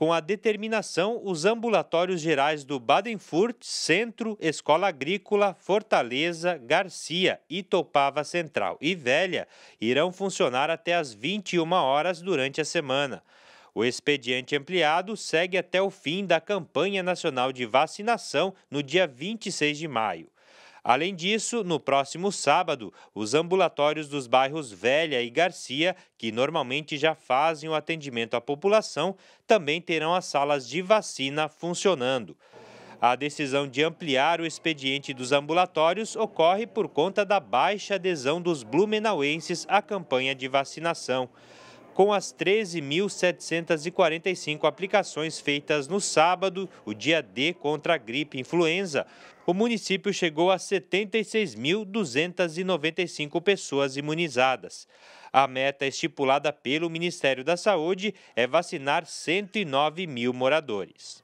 com a determinação os ambulatórios gerais do Badenfurt, Centro, Escola Agrícola, Fortaleza, Garcia, Itopava Central e Velha irão funcionar até às 21 horas durante a semana. O expediente ampliado segue até o fim da campanha nacional de vacinação no dia 26 de maio. Além disso, no próximo sábado, os ambulatórios dos bairros Velha e Garcia, que normalmente já fazem o atendimento à população, também terão as salas de vacina funcionando. A decisão de ampliar o expediente dos ambulatórios ocorre por conta da baixa adesão dos blumenauenses à campanha de vacinação com as 13.745 aplicações feitas no sábado, o dia D contra a gripe influenza, o município chegou a 76.295 pessoas imunizadas. A meta estipulada pelo Ministério da Saúde é vacinar 109 mil moradores.